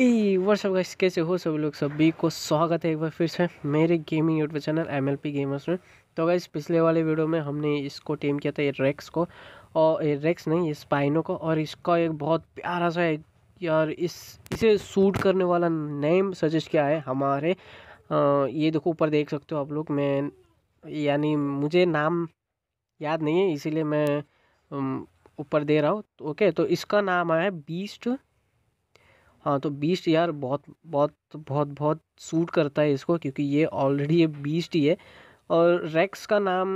ई वर्षअप guys कैसे हो सब लोग सभी को स्वागत है एक बार फिर से मेरे gaming YouTube channel M L P gamers में तो गाइस पिछले वाले वीडियो में हमने इसको टीम किया था ये रेक्स को और ये रेक्स नहीं ये स्पाइनो को और इसका एक बहुत प्यारा सा एक यार इस इसे सूट करने वाला नेम सजेस्ट किया है हमारे आ, ये देखो ऊपर देख सकते हो आप लोग मैं यानी मुझे नाम याद नहीं है इसीलिए मैं ऊपर दे रहा हूँ ओके तो इसका नाम आया बीस्ट हाँ तो बीस्ट यार बहुत बहुत बहुत बहुत सूट करता है इसको क्योंकि ये ऑलरेडी ये बीस्ट ही है और रेक्स का नाम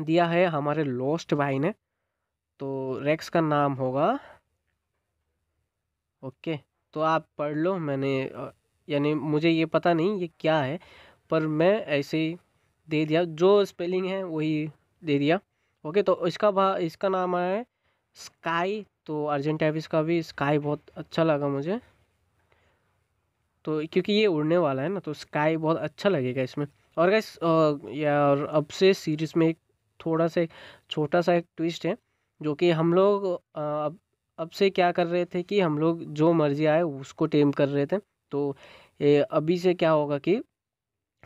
दिया है हमारे लॉस्ट भाई ने तो रेक्स का नाम होगा ओके तो आप पढ़ लो मैंने यानी मुझे ये पता नहीं ये क्या है पर मैं ऐसे ही दे दिया जो स्पेलिंग है वही दे दिया ओके तो इसका भा इसका नाम है स्काई तो अर्जेंट का भी स्काई बहुत अच्छा लगा मुझे तो क्योंकि ये उड़ने वाला है ना तो स्काई बहुत अच्छा लगेगा इसमें और गैस यार अब से सीरीज़ में एक थोड़ा सा छोटा सा एक ट्विस्ट है जो कि हम लोग अब अब से क्या कर रहे थे कि हम लोग जो मर्जी आए उसको टेम कर रहे थे तो ये अभी से क्या होगा कि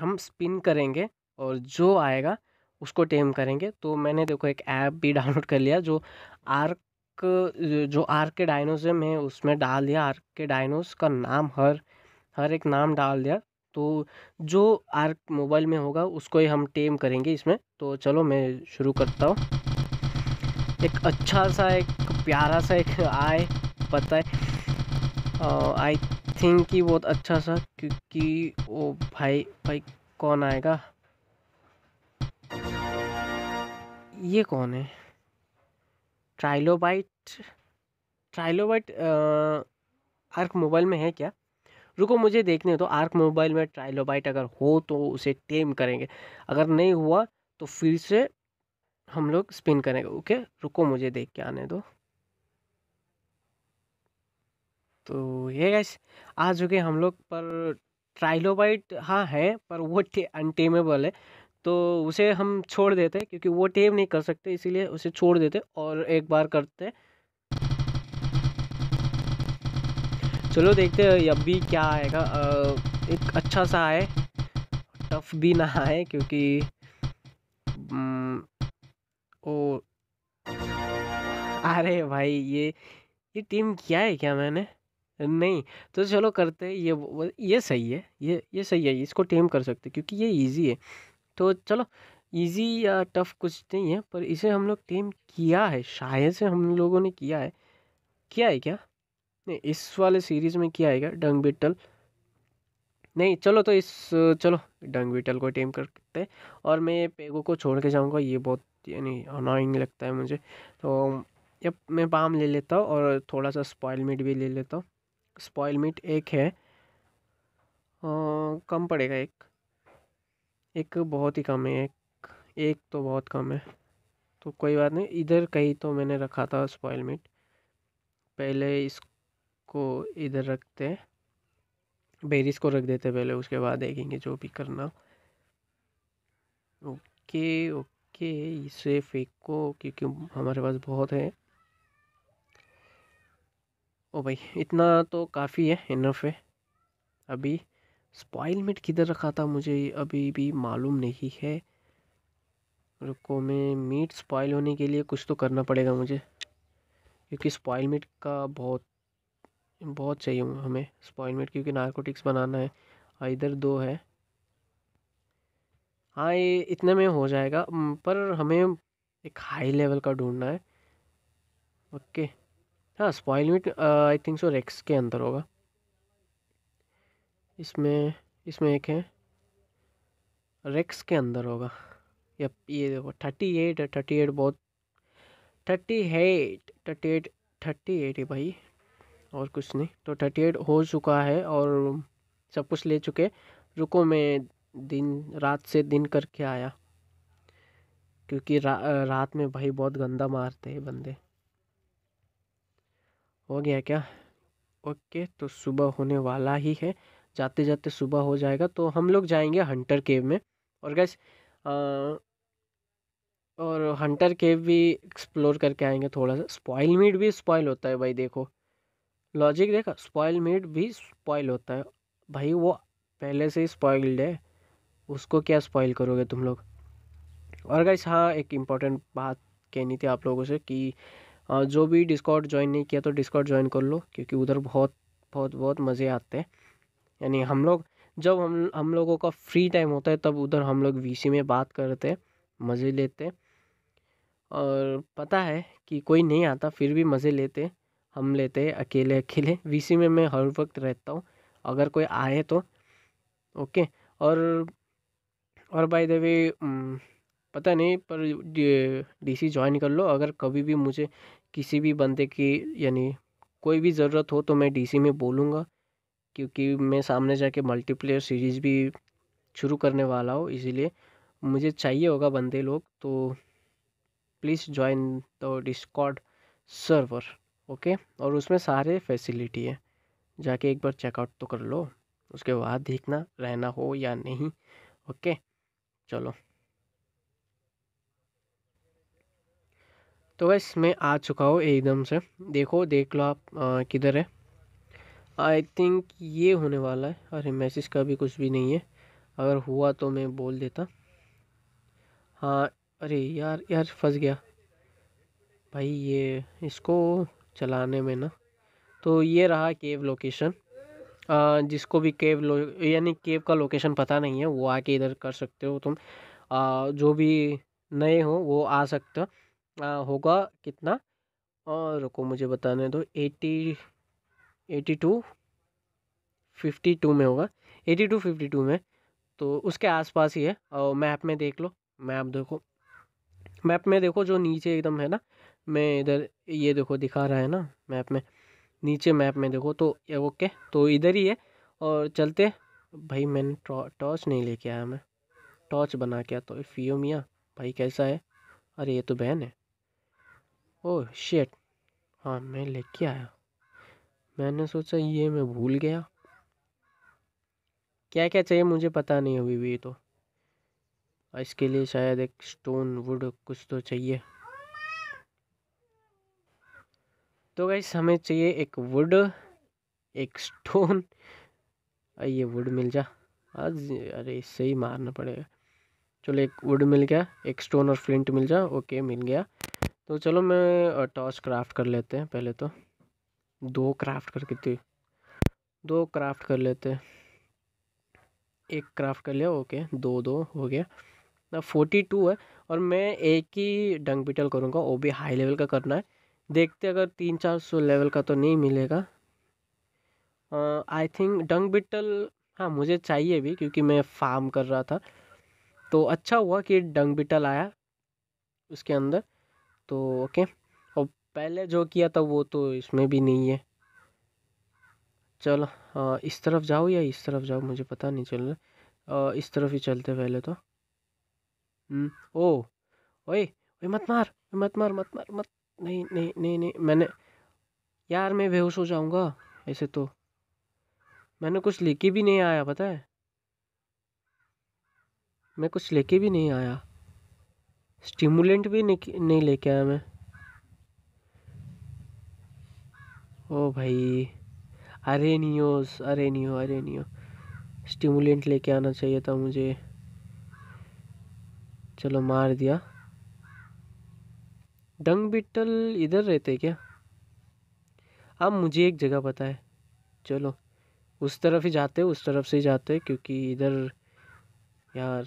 हम स्पिन करेंगे और जो आएगा उसको टेम करेंगे तो मैंने देखो एक ऐप भी डाउनलोड कर लिया जो आर्क जो आर के डायनोजम है उसमें डाल दिया आर के डायनोज का नाम हर हर एक नाम डाल दिया तो जो आर मोबाइल में होगा उसको ही हम टेम करेंगे इसमें तो चलो मैं शुरू करता हूँ एक अच्छा सा एक प्यारा सा एक आए पता है आई थिंक कि बहुत अच्छा सा क्योंकि वो भाई भाई कौन आएगा ये कौन है ट्राइलोबाइट ट्राइलोबाइट आर्क मोबाइल में है क्या रुको मुझे देखने दो आर्क मोबाइल में ट्राइलोबाइट अगर हो तो उसे टेम करेंगे अगर नहीं हुआ तो फिर से हम लोग स्पिन करेंगे ओके रुको मुझे देख के आने दो तो ये गैस आ चुके हम लोग पर ट्राइलोबाइट हाँ है पर वो अनटेमेबल है तो उसे हम छोड़ देते क्योंकि वो टेम नहीं कर सकते इसीलिए उसे छोड़ देते और एक बार करते चलो देखते हैं अब भी क्या आएगा एक अच्छा सा आए टफ भी ना आए क्योंकि ओ अरे भाई ये ये टीम किया है क्या मैंने नहीं तो चलो करते ये ये सही है ये ये सही है इसको टीम कर सकते क्योंकि ये इजी है तो चलो इजी या टफ कुछ नहीं है पर इसे हम लोग टीम किया है शायद से हम लोगों ने किया है किया है क्या नहीं इस वाले सीरीज़ में किया है क्या डंग बिटल नहीं चलो तो इस चलो डंग बिटल को टेम करते हैं और मैं पेगो को छोड़ के जाऊँगा ये बहुत यानी अनोइंग लगता है मुझे तो यब मैं पाम ले लेता हूँ और थोड़ा सा स्पॉयल मीट भी ले लेता हूँ स्पॉयल मीट एक है आ, कम पड़ेगा एक एक बहुत ही कम है एक एक तो बहुत कम है तो कोई बात नहीं इधर कहीं तो मैंने रखा था स्पॉयल मीट पहले इसको इधर रखते हैं बेरीज को रख देते पहले उसके बाद देखेंगे जो भी करना ओके ओके इसे फेंको क्योंकि हमारे पास बहुत है ओ भाई इतना तो काफ़ी है इनफ है अभी स्पॉइल मिट किधर रखा था मुझे अभी भी मालूम नहीं है रुको मैं मीट स्पॉइल होने के लिए कुछ तो करना पड़ेगा मुझे क्योंकि स्पॉइल मीट का बहुत बहुत चाहिए हमें स्पॉइल मीट क्योंकि नारकोटिक्स बनाना है हाँ, इधर दो है हाँ ये इतने में हो जाएगा पर हमें एक हाई लेवल का ढूंढना है ओके हाँ spoil meat I think so racks के अंदर होगा इसमें इसमें एक है रेक्स के अंदर होगा या ये देखो थर्टी एट है थर्टी एट बहुत thirty eight thirty eight thirty eight है भाई और कुछ नहीं तो थर्टी एट हो चुका है और सब कुछ ले चुके रुको मैं दिन रात से दिन करके आया क्योंकि रा, रात में भाई बहुत गंदा मारते हैं बंदे हो गया क्या ओके तो सुबह होने वाला ही है जाते जाते सुबह हो जाएगा तो हम लोग जाएंगे हंटर केव में और गैस और हंटर केव भी एक्सप्लोर करके आएंगे थोड़ा सा स्पॉइल मीट भी स्पॉइल होता है भाई देखो लॉजिक देखा स्पॉइल मीट भी स्पॉइल होता है भाई वो पहले से ही स्पॉइल्ड है उसको क्या स्पॉइल करोगे तुम लोग और गैस हाँ एक इम्पॉर्टेंट बात कहनी थी आप लोगों से कि जो भी डिस्काउट ज्वाइन नहीं किया तो डिस्काउट ज्वाइन कर लो क्योंकि उधर बहुत बहुत बहुत मज़े आते हैं यानी हम लोग जब हम हम लोगों का फ्री टाइम होता है तब उधर हम लोग वीसी में बात करते मज़े लेते और पता है कि कोई नहीं आता फिर भी मज़े लेते हम लेते अकेले अकेले वीसी में मैं हर वक्त रहता हूँ अगर कोई आए तो ओके और और बाय द वे पता नहीं पर डीसी ज्वाइन कर लो अगर कभी भी मुझे किसी भी बंदे की यानी कोई भी ज़रूरत हो तो मैं डीसी में बोलूँगा क्योंकि मैं सामने जाके मल्टीप्लेयर सीरीज़ भी शुरू करने वाला हूँ इसीलिए मुझे चाहिए होगा बंदे लोग तो please join the Discord server okay और उसमें सारे फैसिलिटी है जाके एक बार चेकआउट तो कर लो उसके बाद देखना रहना हो या नहीं ओके चलो तो वैस मैं आ चुका हूँ एकदम से देखो देख लो आप किधर है आई थिंक ये होने वाला है अरे मैसेज का भी कुछ भी नहीं है अगर हुआ तो मैं बोल देता हाँ अरे यार यार फंस गया भाई ये इसको चलाने में ना तो ये रहा केव लोकेशन आ, जिसको भी केव लो यानी केव का लोकेशन पता नहीं है वो आके इधर कर सकते हो तुम आ, जो भी नए हो वो आ सकते आ, होगा कितना और रुको मुझे बताने दो eighty eighty two fifty two में होगा एटी टू फिफ्टी टू में तो उसके आसपास ही है और मैप में देख लो मैप देखो मैप में देखो जो नीचे एकदम है ना मैं इधर ये देखो दिखा रहा है ना मैप में नीचे मैप में देखो तो ओके तो इधर ही है और चलते भाई मैंने टॉर्च नहीं लेके आया मैं टॉर्च बना के तो फियो मियाँ भाई कैसा है अरे ये तो बहन है ओह शेट हाँ मैं लेके आया मैंने सोचा ये मैं भूल गया क्या क्या चाहिए मुझे पता नहीं अभी भी तो इसके लिए शायद एक स्टोन वुड कुछ तो चाहिए तो गैस हमें चाहिए एक वुड एक स्टोन ये वुड मिल जा आज अरे इससे ही मारना पड़ेगा चलो एक वुड मिल गया एक स्टोन और फ्लिंट मिल जा ओके मिल गया तो चलो मैं टॉर्च क्राफ्ट कर लेते हैं पहले तो दो क्राफ्ट करके थी दो क्राफ्ट कर लेते एक क्राफ्ट कर लिया ओके दो दो हो गया ना फोर्टी टू है और मैं एक ही डंग बिटल करूँगा वो भी हाई लेवल का करना है देखते अगर तीन चार सौ लेवल का तो नहीं मिलेगा आई थिंक डंग बिटल हाँ मुझे चाहिए भी क्योंकि मैं फार्म कर रहा था तो अच्छा हुआ कि डंग बिटल आया उसके अंदर तो ओके okay. पहले जो किया था वो तो इसमें भी नहीं है चलो आ, इस तरफ जाओ या इस तरफ जाओ मुझे पता नहीं चल रहा इस तरफ ही चलते पहले तो हम्म, ओ ओए ओए मत मार मत मार मत मार मत नहीं नहीं नहीं नहीं मैंने यार मैं बेहोश हो जाऊंगा ऐसे तो मैंने कुछ लेके भी नहीं आया पता है मैं कुछ लेके भी नहीं आया स्टिमुलेंट भी नहीं, नहीं लेके आया मैं ओ भाई अरे हो अरे हो अरे हो स्टिमुलेंट लेके आना चाहिए था मुझे चलो मार दिया डंग बिटल इधर रहते क्या अब मुझे एक जगह पता है चलो उस तरफ ही जाते उस तरफ से ही जाते क्योंकि इधर यार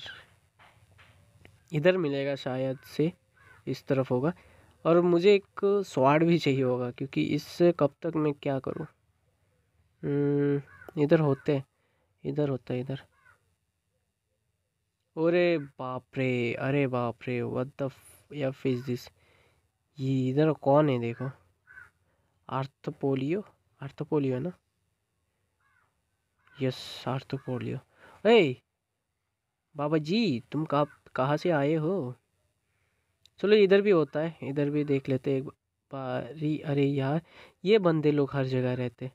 इधर मिलेगा शायद से इस तरफ होगा और मुझे एक स्वाड भी चाहिए होगा क्योंकि इससे कब तक मैं क्या करूँ हम्म, इधर होते इधर होता इधर अरे बाप रे अरे बाप रे व्हाट द दिस ये इधर कौन है देखो आर्थपोलियो आर्थपोलियो है ना यस आर्थपोलियो ए बाबा जी तुम कहाँ कहाँ से आए हो चलो इधर भी होता है इधर भी देख लेते एक बारी अरे यार ये बंदे लोग हर जगह रहते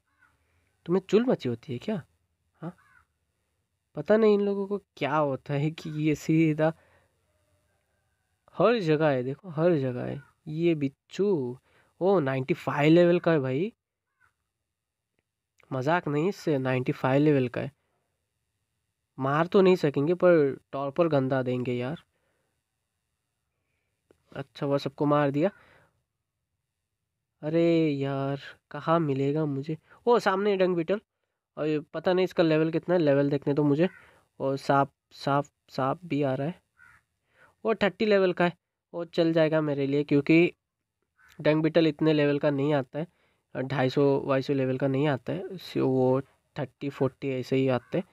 तुम्हें चुल मची होती है क्या हाँ पता नहीं इन लोगों को क्या होता है कि ये सीधा हर जगह है देखो हर जगह है ये बिच्छू ओ नाइन्टी फाइव लेवल का है भाई मजाक नहीं इससे नाइन्टी फाइव लेवल का है मार तो नहीं सकेंगे पर पर गंदा देंगे यार अच्छा हुआ सबको मार दिया अरे यार कहाँ मिलेगा मुझे ओ सामने डंग बीटल और ये पता नहीं इसका लेवल कितना है लेवल देखने तो मुझे और सांप सांप सांप भी आ रहा है वो थर्टी लेवल का है वो चल जाएगा मेरे लिए क्योंकि डंग बीटल इतने लेवल का नहीं आता है ढाई सौ वाई सौ लेवल का नहीं आता है सो वो थर्टी फोर्टी ऐसे ही आते हैं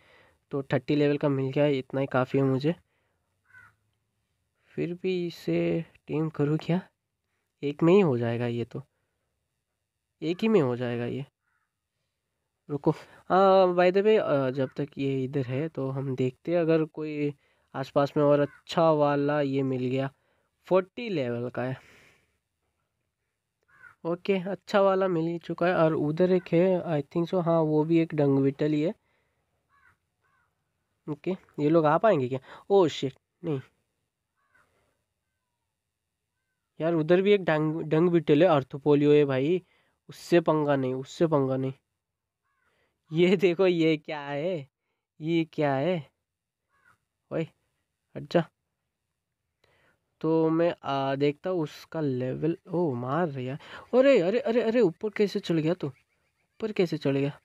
तो थर्टी लेवल का मिल गया इतना ही काफ़ी है मुझे फिर भी इसे टीम करूँ क्या एक में ही हो जाएगा ये तो एक ही में हो जाएगा ये रुको हाँ बाय द वे जब तक ये इधर है तो हम देखते हैं अगर कोई आसपास में और अच्छा वाला ये मिल गया फोर्टी लेवल का है ओके अच्छा वाला मिल ही चुका है और उधर एक है आई थिंक सो हाँ वो भी एक डंगविटल ही है ओके ये लोग आ पाएंगे क्या ओ oh शिट नहीं यार उधर भी एक डंग डंग बिटेल है अर्थोपोलियो है भाई उससे पंगा नहीं उससे पंगा नहीं ये देखो ये क्या है ये क्या है ओए अच्छा तो मैं आ, देखता हूँ उसका लेवल ओ मार रही है अरे अरे अरे अरे ऊपर कैसे चल गया तू ऊपर कैसे चल गया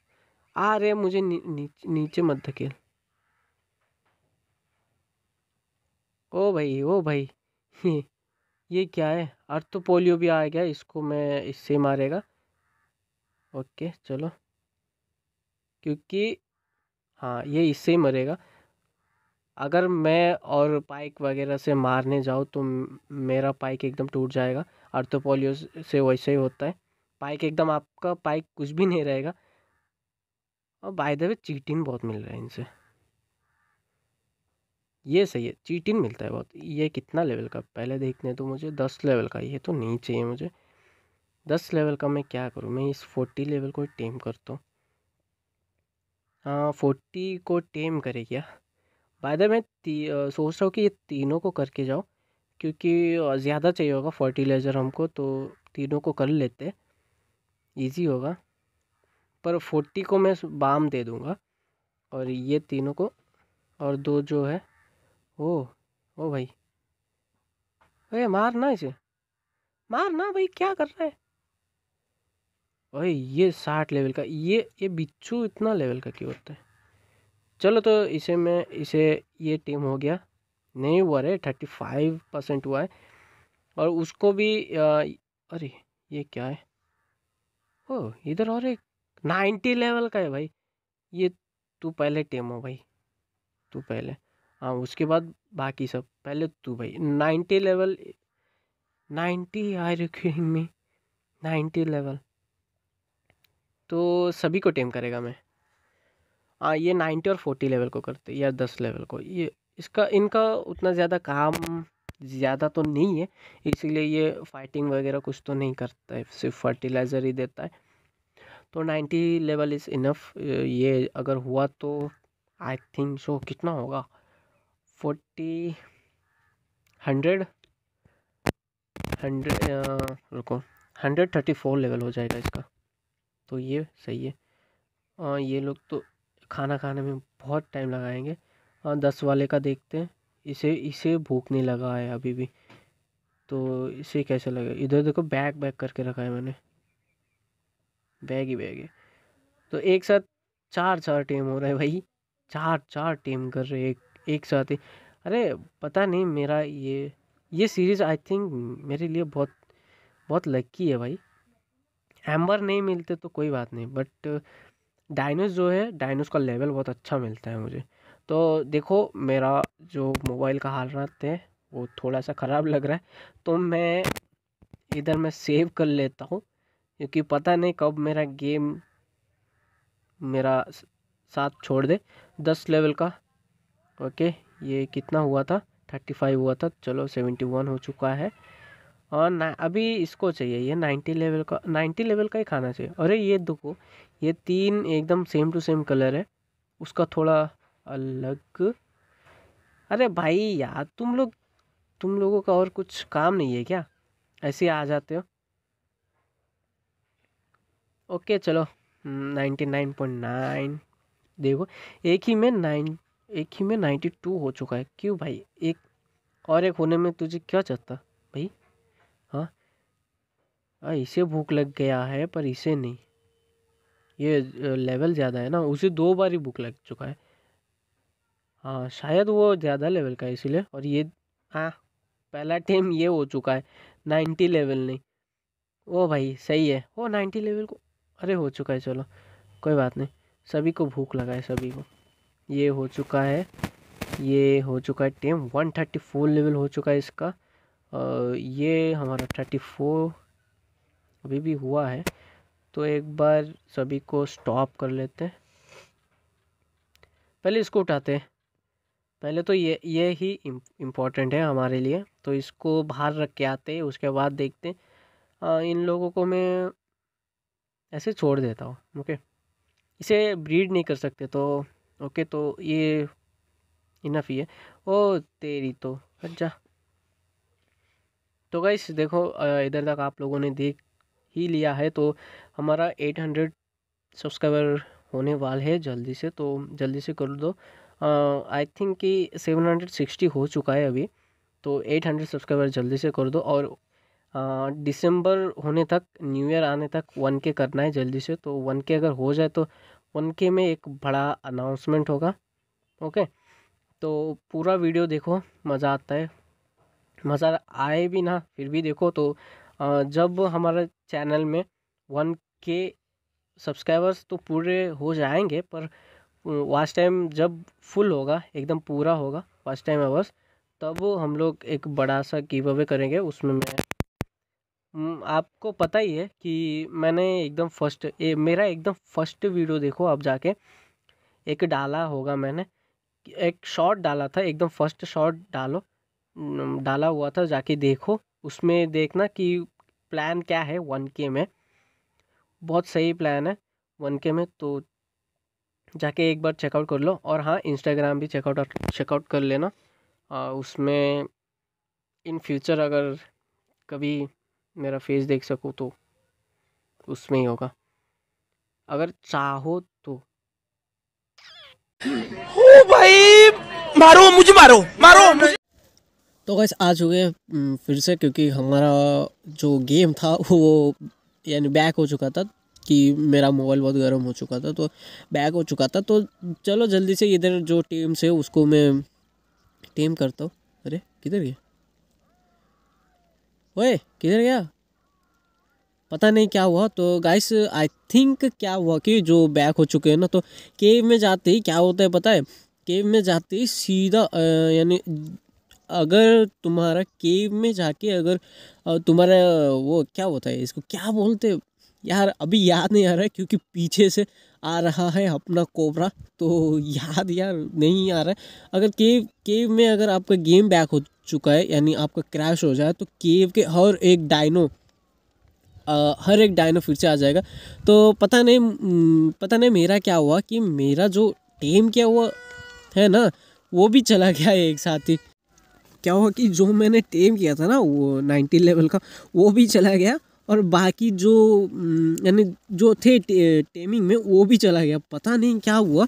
आ रे मुझे नी, नीचे नीचे मत धकेल ओ भाई ओ भाई ये क्या है अर्थ तो पोलियो भी आ गया इसको मैं इससे मारेगा ओके चलो क्योंकि हाँ ये इससे ही मरेगा अगर मैं और पाइक वगैरह से मारने जाऊँ तो मेरा पाइक एकदम टूट जाएगा अर्थोपोलियो तो से वैसे ही होता है पाइक एकदम आपका पाइक कुछ भी नहीं रहेगा और बाय द वे चीटिंग बहुत मिल रहा है इनसे ये सही है चीटिन मिलता है बहुत ये कितना लेवल का पहले देखने तो मुझे दस लेवल का ये तो नहीं चाहिए मुझे दस लेवल का मैं क्या करूँ मैं इस फोर्टी लेवल को टेम करता हूँ हाँ फोर्टी को टेम करे क्या बाद मैं सोच रहा हूँ कि ये तीनों को करके जाओ क्योंकि ज़्यादा चाहिए होगा फर्टिलाइज़र हमको तो तीनों को कर लेते इजी होगा पर फोर्टी को मैं बाम दे दूँगा और ये तीनों को और दो जो है ओ ओ भाई अरे मार ना इसे मार ना भाई क्या कर रहा है अरे ये साठ लेवल का ये ये बिच्छू इतना लेवल का क्यों होता है चलो तो इसे मैं इसे ये टीम हो गया नहीं हुआ रे थर्टी फाइव परसेंट हुआ है और उसको भी आ, अरे ये क्या है ओ इधर और एक नाइन्टी लेवल का है भाई ये तू पहले टीम हो भाई तू पहले हाँ उसके बाद बाकी सब पहले तू भाई ninety level ninety are you kidding me ninety level तो सभी को टेम करेगा मैं हाँ ये नाइन्टी और फोर्टी लेवल को करते या दस लेवल को ये इसका इनका उतना ज़्यादा काम ज़्यादा तो नहीं है इसीलिए ये फाइटिंग वगैरह कुछ तो नहीं करता है सिर्फ फर्टिलाइज़र ही देता है तो नाइन्टी लेवल इज़ इनफ ये अगर हुआ तो आई थिंक सो कितना होगा फोर्टी हंड्रेड हंड्रेड रुको हंड्रेड थर्टी फोर लेवल हो जाएगा इसका तो ये सही है आ, ये लोग तो खाना खाने में बहुत टाइम लगाएंगे आ, दस वाले का देखते हैं इसे इसे भूख नहीं लगा है अभी भी तो इसे कैसे लगे इधर देखो बैग बैग करके रखा है मैंने बैग ही बैग है तो एक साथ चार चार टीम हो रहा है भाई चार चार टीम कर रहे एक एक साथ ही अरे पता नहीं मेरा ये ये सीरीज़ आई थिंक मेरे लिए बहुत बहुत लकी है भाई एम्बर नहीं मिलते तो कोई बात नहीं बट डायनोस जो है डायनोस का लेवल बहुत अच्छा मिलता है मुझे तो देखो मेरा जो मोबाइल का हालत है वो थोड़ा सा ख़राब लग रहा है तो मैं इधर मैं सेव कर लेता हूँ क्योंकि पता नहीं कब मेरा गेम मेरा साथ छोड़ दे दस लेवल का ओके ये कितना हुआ था थर्टी फाइव हुआ था चलो सेवेंटी वन हो चुका है और ना अभी इसको चाहिए ये नाइन्टी लेवल का नाइन्टी लेवल का ही खाना चाहिए अरे ये देखो ये तीन एकदम सेम टू सेम कलर है उसका थोड़ा अलग अरे भाई यार तुम लोग तुम लोगों का और कुछ काम नहीं है क्या ऐसे आ जाते हो ओके चलो नाइन्टी नाइन पॉइंट नाइन देखो एक ही में नाइन एक ही में नाइन्टी टू हो चुका है क्यों भाई एक और एक होने में तुझे क्या चाहता भाई हाँ हाँ इसे भूख लग गया है पर इसे नहीं ये लेवल ज़्यादा है ना उसे दो बार ही भूख लग चुका है हाँ शायद वो ज़्यादा लेवल का है इसीलिए और ये हाँ पहला टीम ये हो चुका है नाइन्टी लेवल नहीं ओ भाई सही है वो नाइन्टी लेवल को अरे हो चुका है चलो कोई बात नहीं सभी को भूख लगा है सभी को ये हो चुका है ये हो चुका है टेम 134 लेवल हो चुका है इसका और ये हमारा 34 अभी भी हुआ है तो एक बार सभी को स्टॉप कर लेते हैं पहले इसको उठाते हैं पहले तो ये ये ही इम्पोर्टेंट है हमारे लिए तो इसको बाहर रख के आते हैं उसके बाद देखते हैं इन लोगों को मैं ऐसे छोड़ देता हूँ ओके इसे ब्रीड नहीं कर सकते तो ओके तो ये इनफ ही है ओ तेरी तो अच्छा तो गाइस देखो इधर तक आप लोगों ने देख ही लिया है तो हमारा 800 सब्सक्राइबर होने वाले है जल्दी से तो जल्दी से कर दो आई थिंक कि 760 हो चुका है अभी तो 800 सब्सक्राइबर जल्दी से कर दो और दिसंबर होने तक न्यू ईयर आने तक वन के करना है जल्दी से तो वन के अगर हो जाए तो उनके में एक बड़ा अनाउंसमेंट होगा ओके तो पूरा वीडियो देखो मज़ा आता है मज़ा आए भी ना फिर भी देखो तो जब हमारे चैनल में वन के सब्सक्राइबर्स तो पूरे हो जाएंगे पर वास्ट टाइम जब फुल होगा एकदम पूरा होगा फर्स्ट टाइम अवर्स तब हम लोग एक बड़ा सा गिव अवे करेंगे उसमें मैं आपको पता ही है कि मैंने एकदम फर्स्ट ए, मेरा एकदम फर्स्ट वीडियो देखो आप जाके एक डाला होगा मैंने एक शॉट डाला था एकदम फर्स्ट शॉट डालो डाला हुआ था जाके देखो उसमें देखना कि प्लान क्या है वन के में बहुत सही प्लान है वन के में तो जाके एक बार चेकआउट कर लो और हाँ इंस्टाग्राम भी चेकआउट चेकआउट कर लेना आ, उसमें इन फ्यूचर अगर कभी मेरा फेस देख सको तो उसमें ही होगा अगर चाहो तो ओ भाई मारो मुझे मारो मारो मुझे। तो आज आ चुके फिर से क्योंकि हमारा जो गेम था वो यानी बैक हो चुका था कि मेरा मोबाइल बहुत गर्म हो चुका था तो बैक हो चुका था तो चलो जल्दी से इधर जो टीम से उसको मैं टीम करता हूँ अरे किधर गया ओए किधर गया पता नहीं क्या हुआ तो गाइस आई थिंक क्या हुआ कि जो बैक हो चुके हैं ना तो केव में जाते ही क्या होता है पता है केव में जाते ही सीधा यानी अगर तुम्हारा केव में जाके अगर तुम्हारा वो क्या होता है इसको क्या बोलते यार अभी याद नहीं आ रहा है क्योंकि पीछे से आ रहा है अपना कोबरा तो याद यार नहीं आ रहा है अगर केव केव में अगर आपका गेम बैक हो चुका है यानी आपका क्रैश हो जाए तो केव के हर एक डायनो हर एक डायनो फिर से आ जाएगा तो पता नहीं हम्म, पता नहीं मेरा क्या हुआ कि मेरा जो टेम क्या हुआ है ना वो भी चला गया एक साथ ही क्या हुआ कि जो मैंने टेम किया था ना वो नाइन्टी लेवल का वो भी चला गया और बाकी जो हम्म, यानी जो थे टे, टेमिंग में वो भी चला गया पता नहीं क्या हुआ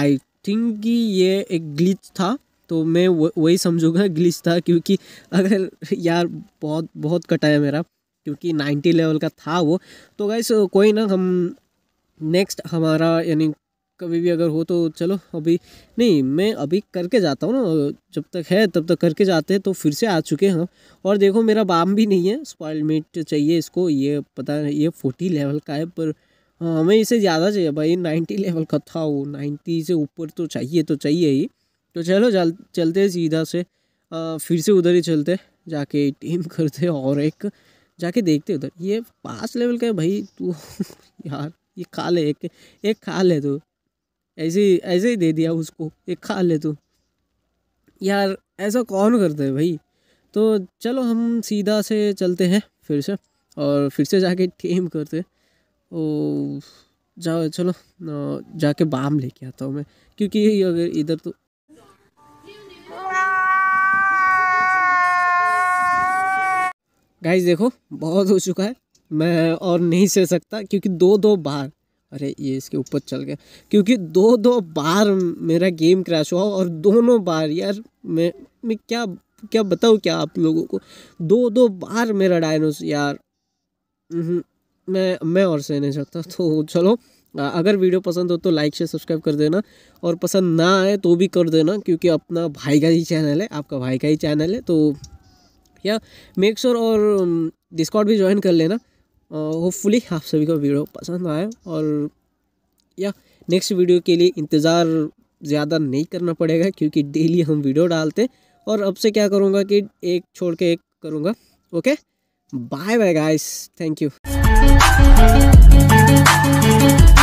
आई थिंक कि ये एक ग्लिच था तो मैं वही समझूँगा ग्लिच था क्योंकि अगर यार बहुत बहुत कटाया मेरा क्योंकि नाइन्टी लेवल का था वो तो गाइस कोई ना हम नेक्स्ट हमारा यानी कभी भी अगर हो तो चलो अभी नहीं मैं अभी करके जाता हूँ ना जब तक है तब तक करके जाते हैं तो फिर से आ चुके हैं और देखो मेरा बाम भी नहीं है स्पॉइल मीट चाहिए इसको ये पता है ये फोर्टी लेवल का है पर हाँ, हमें इसे ज़्यादा चाहिए भाई नाइन्टी लेवल का था वो नाइन्टी से ऊपर तो चाहिए तो चाहिए ही तो चलो चल चलते सीधा से आ, फिर से उधर ही चलते जाके टीम करते और एक जाके देखते उधर ये पास लेवल का है भाई तू यार ये खा ले एक एक खा ले तू ऐसे ही ऐसे ही दे दिया उसको एक खा ले तू यार ऐसा कौन करता है भाई तो चलो हम सीधा से चलते हैं फिर से और फिर से जाके टीम करते ओ जाओ चलो जाके बाम लेके आता हूँ मैं क्योंकि अगर इधर तो गाइस देखो बहुत हो चुका है मैं और नहीं सह सकता क्योंकि दो दो बार अरे ये इसके ऊपर चल गया क्योंकि दो दो बार मेरा गेम क्रैश हुआ और दोनों बार यार मैं मैं क्या क्या बताऊँ क्या आप लोगों को दो दो बार मेरा डायनोस यार हम्म, मैं मैं और सह नहीं सकता तो चलो अगर वीडियो पसंद हो तो लाइक शेयर सब्सक्राइब कर देना और पसंद ना आए तो भी कर देना क्योंकि अपना भाई का ही चैनल है आपका भाई का ही चैनल है तो या मेक श्योर और डिस्कॉट um, भी ज्वाइन कर लेना होपफुली आप सभी को वीडियो पसंद आए और या नेक्स्ट वीडियो के लिए इंतज़ार ज़्यादा नहीं करना पड़ेगा क्योंकि डेली हम वीडियो डालते हैं और अब से क्या करूँगा कि एक छोड़ के एक करूँगा okay bye bye guys thank you